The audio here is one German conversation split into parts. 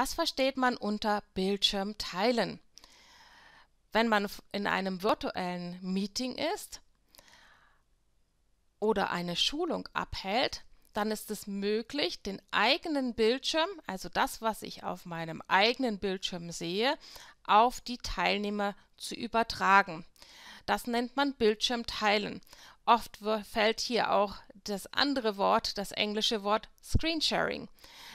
Was versteht man unter Bildschirm teilen? Wenn man in einem virtuellen Meeting ist oder eine Schulung abhält, dann ist es möglich, den eigenen Bildschirm, also das, was ich auf meinem eigenen Bildschirm sehe, auf die Teilnehmer zu übertragen. Das nennt man Bildschirm teilen. Oft fällt hier auch das andere Wort, das englische Wort Screensharing.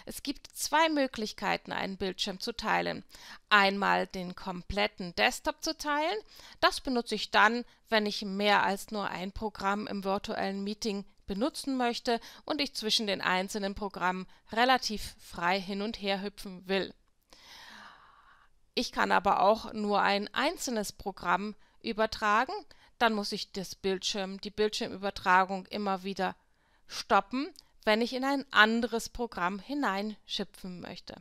Es gibt zwei Möglichkeiten, einen Bildschirm zu teilen. Einmal den kompletten Desktop zu teilen. Das benutze ich dann, wenn ich mehr als nur ein Programm im virtuellen Meeting benutzen möchte und ich zwischen den einzelnen Programmen relativ frei hin und her hüpfen will. Ich kann aber auch nur ein einzelnes Programm übertragen dann muss ich das Bildschirm, die Bildschirmübertragung immer wieder stoppen, wenn ich in ein anderes Programm hineinschimpfen möchte.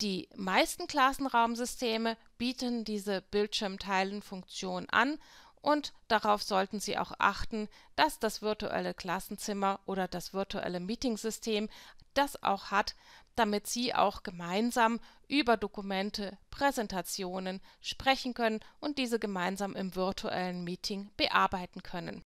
Die meisten Klassenraumsysteme bieten diese Bildschirmteilen-Funktion an und darauf sollten Sie auch achten, dass das virtuelle Klassenzimmer oder das virtuelle Meetingsystem das auch hat, damit Sie auch gemeinsam über Dokumente, Präsentationen sprechen können und diese gemeinsam im virtuellen Meeting bearbeiten können